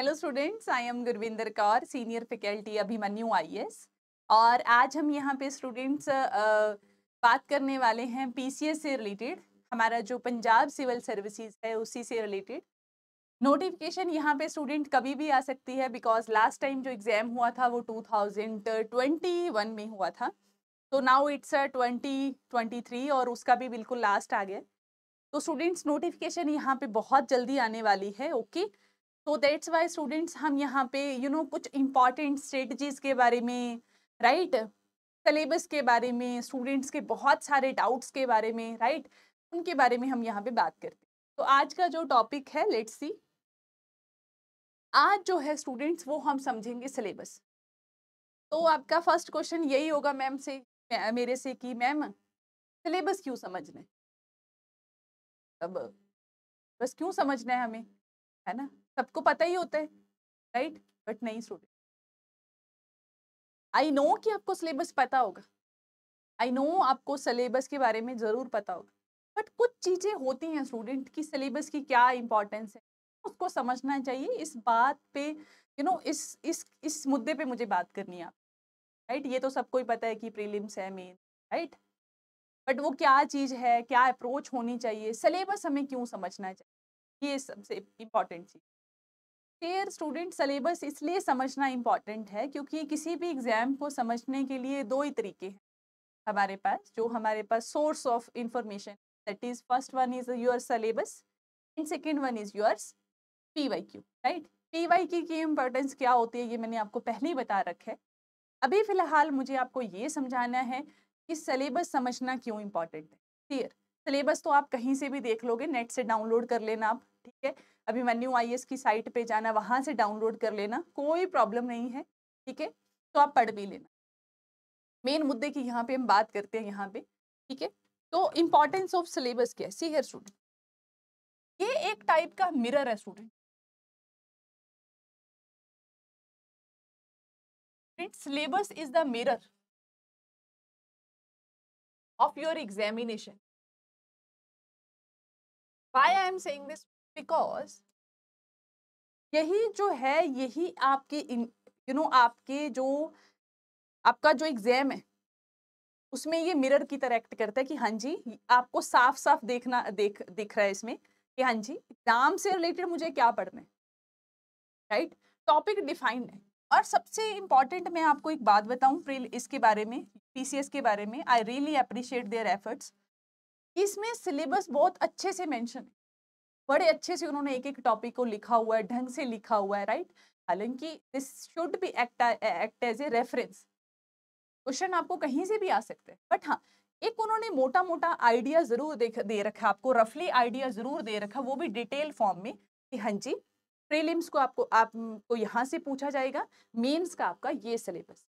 Hello students I am Gurvinder Kaur senior faculty Abhimanyu IAS और आज हम यहाँ पे स्टूडेंट्स बात करने वाले हैं पीसीएस से रिलेटेड हमारा जो पंजाब सिविल सर्विसेज है उसी से रिलेटेड नोटिफिकेशन यहाँ पे स्टूडेंट कभी भी आ सकती है बिकॉज लास्ट टाइम जो एग्ज़ाम हुआ था वो वन में हुआ था तो नाउ इट्स ट्वेंटी 2023 और उसका भी बिल्कुल लास्ट आ गया तो स्टूडेंट्स नोटिफिकेशन यहाँ पे बहुत जल्दी आने वाली है ओके okay? तो दैट्स वाई स्टूडेंट्स हम यहाँ पे यू you नो know, कुछ इम्पॉर्टेंट स्ट्रेटजीज के बारे में राइट right? सिलेबस के बारे में स्टूडेंट्स के बहुत सारे डाउट्स के बारे में राइट right? उनके बारे में हम यहाँ पे बात करते हैं तो आज का जो टॉपिक है लेट्स सी आज जो है स्टूडेंट्स वो हम समझेंगे सिलेबस तो आपका फर्स्ट क्वेश्चन यही होगा मैम से मेरे से कि मैम सिलेबस क्यों समझना है अब बस क्यों समझना है हमें है ना सबको पता ही होता है राइट बट नहीं स्टूडेंट आई नो कि आपको सिलेबस पता होगा आई नो आपको सिलेबस के बारे में ज़रूर पता होगा बट कुछ चीज़ें होती हैं स्टूडेंट की सिलेबस की क्या इंपॉर्टेंस है उसको समझना चाहिए इस बात पे यू you नो know, इस इस इस मुद्दे पे मुझे बात करनी है आप राइट ये तो सबको ही पता है कि प्रीलिम्स है मेन राइट बट वो क्या चीज़ है क्या अप्रोच होनी चाहिए सिलेबस हमें क्यों समझना चाहिए ये सबसे इम्पॉर्टेंट चीज़ फिर स्टूडेंट सिलेबस इसलिए समझना इम्पॉर्टेंट है क्योंकि किसी भी एग्ज़ाम को समझने के लिए दो ही तरीके हैं हमारे पास जो हमारे पास source of information that is first one is your syllabus and second one is yours P Y Q right P Y Q की इम्पोर्टेंस क्या होती है ये मैंने आपको पहले ही बता रखा है अभी फ़िलहाल मुझे आपको ये समझाना है कि सिलेबस समझना क्यों इम्पॉर्टेंट है क्लियर सिलेबस तो आप कहीं से भी देख लोगे नेट से डाउनलोड कर लेना आप ठीक है अभी अभिमन्यू आई की साइट पे जाना वहां से डाउनलोड कर लेना कोई प्रॉब्लम नहीं है ठीक है तो आप पढ़ भी लेना मेन मुद्दे की यहाँ पे हम बात करते हैं यहाँ पे ठीक है तो इम्पोर्टेंस ऑफ सिलेबस क्या है सी हेयर स्टूडेंट ये एक टाइप का मिरर है student syllabus is the mirror of your examination why I am saying this because यही जो है यही आपके यू नो आपके जो आपका जो एग्जाम है उसमें ये मिरर की तरह एक्ट करता है कि हाँ जी आपको साफ साफ देखना देख दिख रहा है इसमें कि हाँ जी एग्जाम से रिलेटेड मुझे क्या पढ़ना है राइट टॉपिक डिफाइंड है और सबसे इम्पॉर्टेंट मैं आपको एक बात बताऊं इसके बारे में पीसीएस के बारे में I really appreciate their efforts इसमें सिलेबस बहुत अच्छे से मैंशन है बड़े अच्छे से उन्होंने एक एक टॉपिक को लिखा हुआ है ढंग से लिखा हुआ है राइट हालांकि this should be act as a reference question आपको कहीं से भी आ सकते हैं बट हाँ एक उन्होंने मोटा मोटा आइडिया जरूर दे रखा आपको रफली आइडिया जरूर दे रखा वो भी डिटेल फॉर्म में कि हाँ जी प्रीलिम्स को आपको आपको यहाँ से पूछा जाएगा मेंस का आपका ये सिलेबस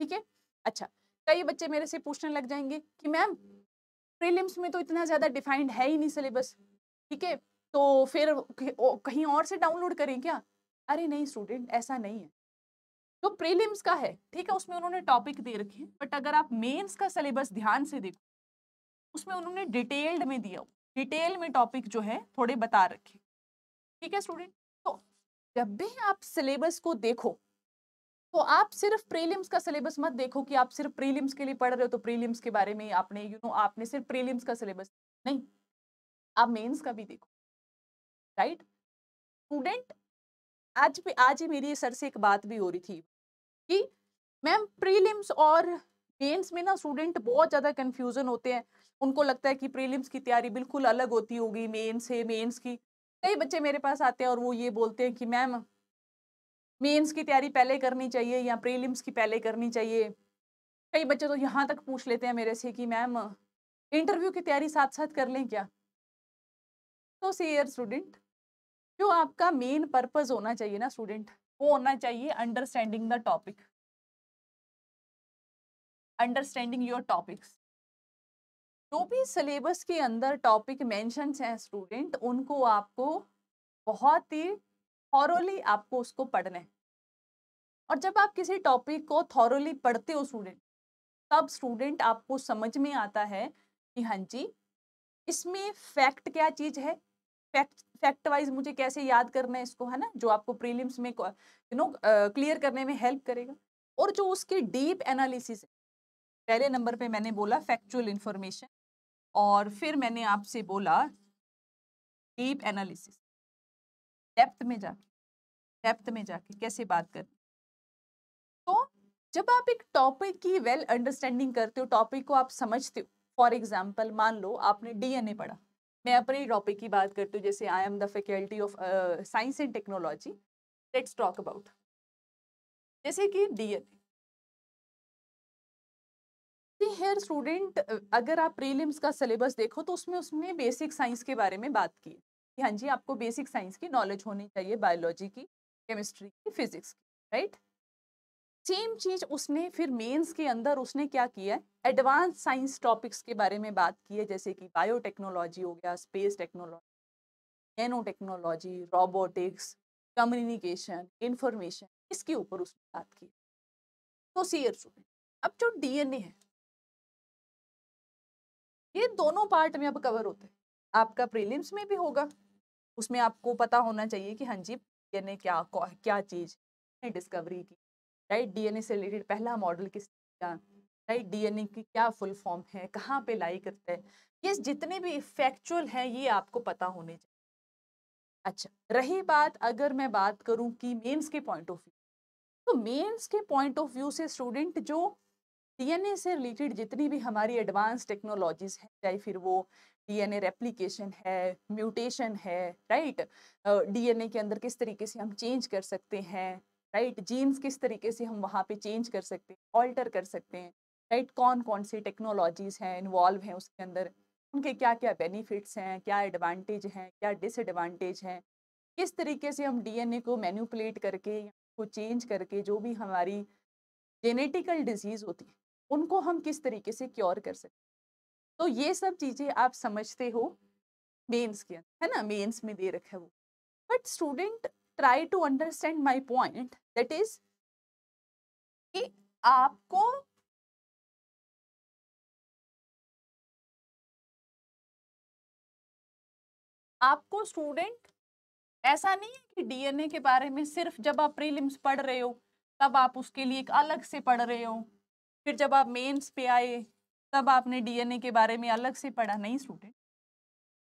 ठीक है अच्छा कई बच्चे मेरे से पूछने लग जाएंगे कि मैम प्रीलिम्स में तो इतना ज़्यादा डिफाइंड है ही नहीं सिलेबस ठीक है तो फिर कहीं और से डाउनलोड करें क्या अरे नहीं स्टूडेंट ऐसा नहीं है तो प्रीलिम्स का है ठीक है उसमें उन्होंने टॉपिक दे रखे हैं बट अगर आप मेंस का सिलेबस ध्यान से देखो उसमें उन्होंने डिटेल्ड में दिया डिटेल में टॉपिक जो है थोड़े बता रखे ठीक है स्टूडेंट तो जब भी आप सिलेबस को देखो तो आप सिर्फ प्रीलिम्स का सिलेबस मत देखो कि आप सिर्फ प्रीलिम्स के लिए पढ़ रहे हो तो प्रीलिम्स के बारे में आपने यू you नो know, आपने सिर्फ प्रीलिम्स का सिलेबस नहीं आप मेंस का भी देखो राइट स्टूडेंट आज भी आज ही मेरी सर से एक बात भी हो रही थी कि मैम प्रीलिम्स और मेंस में ना स्टूडेंट बहुत ज़्यादा कन्फ्यूज़न होते हैं उनको लगता है कि प्रीलिम्स की तैयारी बिल्कुल अलग होती होगी मेंस से मेंस की कई बच्चे मेरे पास आते हैं और वो ये बोलते हैं कि मैम मेंस की तैयारी पहले करनी चाहिए या प्रीलिम्स की पहले करनी चाहिए कई बच्चे तो यहाँ तक पूछ लेते हैं मेरे से कि मैम इंटरव्यू की तैयारी साथ साथ कर लें क्या तो सी स्टूडेंट जो आपका मेन पर्पज होना चाहिए ना स्टूडेंट वो होना चाहिए understanding the topic understanding your topics जो भी सिलेबस के अंदर टॉपिक मैंशन हैं स्टूडेंट उनको आपको बहुत ही थॉरोली आपको उसको पढ़ना है और जब आप किसी टॉपिक को थॉरोली पढ़ते हो स्टूडेंट तब स्टूडेंट आपको समझ में आता है कि हाँ जी इसमें फैक्ट क्या चीज़ है फैक्ट फैक्ट वाइज मुझे कैसे याद करना है इसको है ना जो आपको प्रीलिम्स में यू नो क्लियर करने में हेल्प करेगा और जो उसकी डीप एनालिसिस है पहले नंबर पे मैंने बोला फैक्चुअल इंफॉर्मेशन और फिर मैंने आपसे बोला डीप एनालिसिस डेप्थ में जाके डेप्थ में जाके कैसे बात कर तो जब आप एक टॉपिक की वेल well अंडरस्टैंडिंग करते हो टॉपिक को आप समझते हो फॉर एग्जाम्पल मान लो आपने डीएनए पढ़ा मैं अपने टॉपिक की बात करती हूँ जैसे I am the faculty of science and technology let's talk about जैसे कि डीएनए हेयर स्टूडेंट अगर आप प्रीलिम्स का सिलेबस देखो तो उसमें उसने बेसिक साइंस के बारे में बात की कि हाँ जी आपको बेसिक साइंस की नॉलेज होनी चाहिए बायोलॉजी की केमिस्ट्री की फिजिक्स की राइट सेम चीज उसने फिर मेंस के अंदर उसने क्या किया है एडवांस साइंस टॉपिक्स के बारे में बात की है जैसे कि बायोटेक्नोलॉजी हो गया space technology nano technology robotics communication information इसके ऊपर उसने बात की तो सी सुन अब जो डीएनए है ये दोनों पार्ट में अब कवर होते हैं आपका प्रीलिम्स में भी होगा उसमें आपको पता होना चाहिए कि हाँ जी डीएनए क्या क्या चीज डिस्कवरी की राइट डीएनए से रिलेटेड पहला मॉडल किस राइट डीएनए की क्या फुल फॉर्म है कहाँ पे लाई करता है ये जितने भी फैक्चुअल हैं ये आपको पता होने चाहिए अच्छा रही बात अगर मैं बात करूँ कि मेन्स के पॉइंट ऑफ व्यू तो मेन्स के पॉइंट ऑफ व्यू से स्टूडेंट जो डीएनए से रिलेटेड जितनी भी हमारी एडवांस टेक्नोलॉजीज हैं चाहे फिर वो डीएनए रेप्लीकेशन है म्यूटेशन है राइट डीएनए के अंदर किस तरीके से हम चेंज कर सकते हैं राइट जीन्स किस तरीके से हम वहाँ पे चेंज कर सकते हैं ऑल्टर कर सकते हैं राइट कौन कौन सी टेक्नोलॉजीज़ हैं इन्वॉल्व हैं उसके अंदर उनके क्या क्या बेनिफिट्स हैं क्या एडवांटेज हैं क्या डिसएडवांटेज हैं किस तरीके से हम डीएनए को मैन्यूपुलेट करके को चेंज करके जो भी हमारी जेनेटिकल डिजीज़ होती है उनको हम किस तरीके से क्योर कर सकते तो ये सब चीज़ें आप समझते हो मेन्स के अंदर है ना मेन्स में दे रखा है वो but student try to understand my point that is कि आपको आपको स्टूडेंट ऐसा नहीं है कि डीएनए के बारे में सिर्फ जब आप प्रीलिम्स पढ़ रहे हो तब आप उसके लिए एक अलग से पढ़ रहे हो फिर जब आप मेंस पे आए तब आपने डीएनए के बारे में अलग से पढ़ा नहीं स्टूडेंट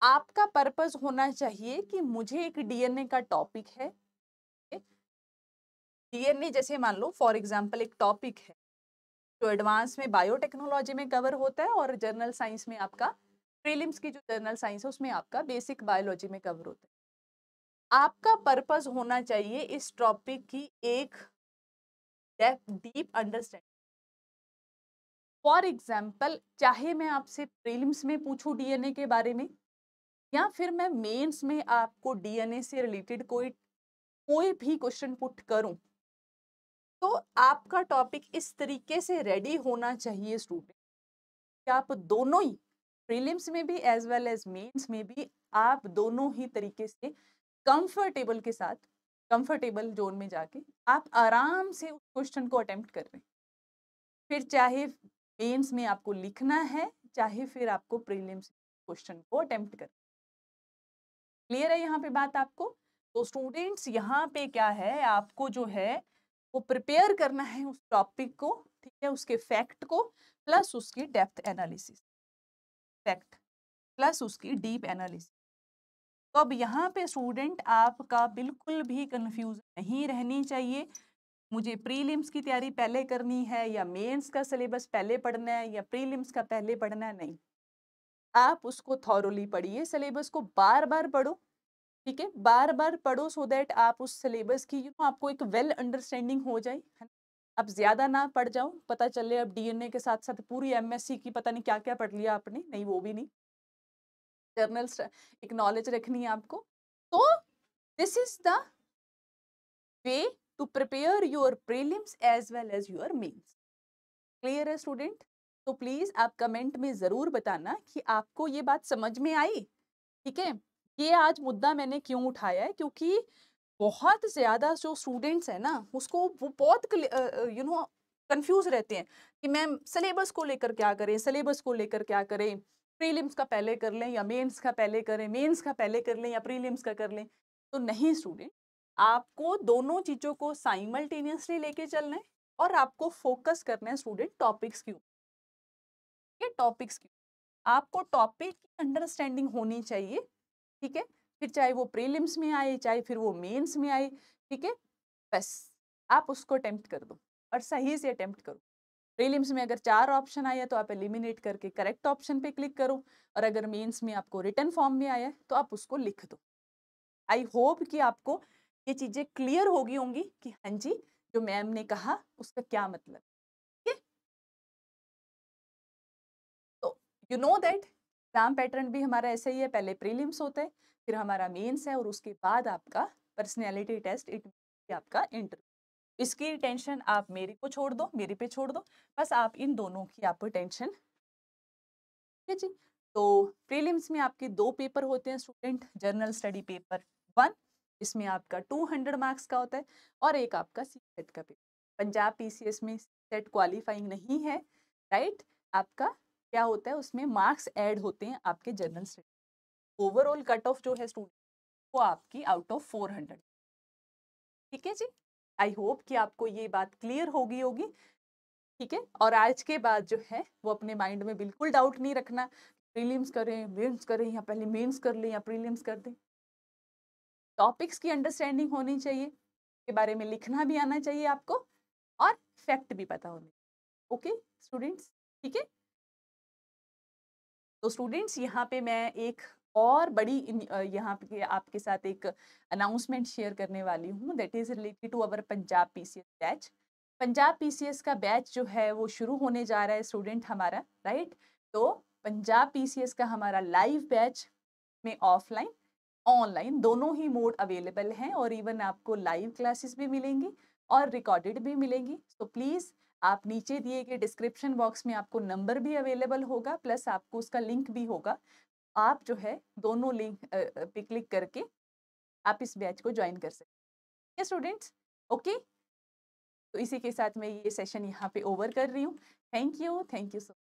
आपका पर्पज होना चाहिए कि मुझे एक डीएनए का टॉपिक है डीएनए जैसे मान लो फॉर एग्जांपल एक टॉपिक है जो एडवांस में बायोटेक्नोलॉजी में कवर होता है और जर्नल साइंस में आपका प्रीलिम्स की जो जर्नल साइंस है उसमें आपका बेसिक बायोलॉजी में कवर होता है आपका पर्पज होना चाहिए इस टॉपिक की एक डीप अंडरस्टैंडिंग फॉर एग्जाम्पल चाहे मैं आपसे प्रीलिम्स में पूछूं डीएनए के बारे में या फिर मैं मेंस में आपको डीएनए से रिलेटेड कोई कोई भी क्वेश्चन पुट करूं तो आपका टॉपिक इस तरीके से रेडी होना चाहिए स्टूडेंट कि आप दोनों ही प्रीलिम्स में भी एज वेल एज मेंस में भी आप दोनों ही तरीके से कंफर्टेबल के साथ कंफर्टेबल जोन में जाके आप आराम से उस क्वेश्चन को अटेम्प्ट कर हैं फिर चाहे मेन्स में आपको लिखना है चाहे फिर आपको प्रीलिम्स क्वेश्चन को अटेम्प्ट करना क्लियर है यहाँ पे बात आपको तो स्टूडेंट्स यहाँ पे क्या है आपको जो है वो प्रिपेयर करना है उस टॉपिक को ठीक है उसके फैक्ट को प्लस उसकी डेप्थ एनालिसिस फैक्ट प्लस उसकी डीप एनालिसिस तो अब यहाँ पे स्टूडेंट आपका बिल्कुल भी कंफ्यूज नहीं रहनी चाहिए मुझे प्रीलिम्स की तैयारी पहले करनी है या मेंस का सिलेबस पहले पढ़ना है या प्रीलिम्स का पहले पढ़ना है नहीं आप उसको थॉरली पढ़िए सिलेबस को बार बार पढ़ो ठीक है बार बार पढ़ो सो दैट आप उस सिलेबस की यू नो आपको एक वेल well अंडरस्टैंडिंग हो जाए आप ज़्यादा ना पढ़ जाओ पता चले अब डीएनए के साथ साथ पूरी एमएससी की पता नहीं क्या क्या पढ़ लिया आपने नहीं वो भी नहीं जर्नल एक नॉलेज रखनी है आपको तो this is the way to prepare your prelims as well as your mains clear है स्टूडेंट तो प्लीज़ आप कमेंट में ज़रूर बताना कि आपको ये बात समझ में आई ठीक है ये आज मुद्दा मैंने क्यों उठाया है क्योंकि बहुत ज़्यादा जो स्टूडेंट्स हैं ना उसको वो बहुत यू नो कंफ्यूज रहते हैं कि मैम सिलेबस को लेकर क्या करें सिलेबस को लेकर क्या करें प्रीलिम्स का पहले कर लें या मेंस का पहले करें मेंस का पहले कर लें या प्रीलिम्स का कर लें तो नहीं स्टूडेंट आपको दोनों चीज़ों को साइमल्टेनियसली लेके चलना है और आपको फोकस करना है स्टूडेंट टॉपिक्स के ऊपर के टॉपिक्स की आपको टॉपिक की अंडरस्टैंडिंग होनी चाहिए ठीक है फिर चाहे वो प्रीलिम्स में आए चाहे फिर वो मेंस में आए ठीक है बस आप उसको अटैम्प्ट कर दो और सही से अटैम्प्ट करो प्रीलिम्स में अगर चार ऑप्शन आया तो आप एलिमिनेट करके करेक्ट ऑप्शन पे क्लिक करो और अगर मेंस में आपको रिटर्न फॉर्म में आया तो आप उसको लिख दो आई होप कि आपको ये चीज़ें क्लियर होगी होंगी कि हाँ जी जो मैम ने कहा उसका क्या मतलब you know that exam pattern भी हमारा ऐसा ही है पहले प्रीलिम्स होते हैं फिर हमारा मेंस है और उसके बाद आपका पर्सनैलिटी टेस्ट इट आपका इंटरव्यू इसकी टेंशन आप मेरे को छोड़ दो मेरे पे छोड़ दो बस आप इन दोनों की आपको टेंशन ठीक है जी तो प्रीलिम्स में आपके दो पेपर होते हैं student general study paper one इसमें आपका टू हंड्रेड मार्क्स का होता है और एक आपका सी सेट का पेपर पंजाब पीसीएस में सेट क्वालिफाइंग नहीं है राइट आपका क्या होता है उसमें मार्क्स ऐड होते हैं आपके general study overall cut off जो है स्टूडेंट वो आपकी आउट ऑफ फोर हंड्रेड ठीक है जी आई होप कि आपको ये बात क्लियर होगी होगी ठीक है और आज के बाद जो है वो अपने माइंड में बिल्कुल डाउट नहीं रखना प्रीलिम्स करें मेन्स करें या पहले मेन्स कर लें या प्रीलिम्स कर दें टॉपिक्स की अंडरस्टैंडिंग होनी चाहिए के बारे में लिखना भी आना चाहिए आपको और फैक्ट भी पता होने ओके स्टूडेंट्स ठीक है तो स्टूडेंट्स यहाँ पे मैं एक और बड़ी यहाँ पे आपके साथ एक अनाउंसमेंट शेयर करने वाली हूँ that is related to our Punjab P batch Punjab P का बैच जो है वो शुरू होने जा रहा है स्टूडेंट हमारा राइट तो पंजाब पी का हमारा लाइव बैच में ऑफलाइन ऑनलाइन दोनों ही मोड अवेलेबल हैं और इवन आपको लाइव क्लासेस भी मिलेंगी और रिकॉर्डेड भी मिलेंगी तो प्लीज़ आप नीचे दिए गए डिस्क्रिप्शन बॉक्स में आपको नंबर भी अवेलेबल होगा प्लस आपको उसका लिंक भी होगा आप जो है दोनों लिंक पे क्लिक करके आप इस बैच को ज्वाइन कर सकते हैं स्टूडेंट्स ओके तो इसी के साथ मैं ये सेशन यहाँ पे ओवर कर रही हूँ thank you thank you so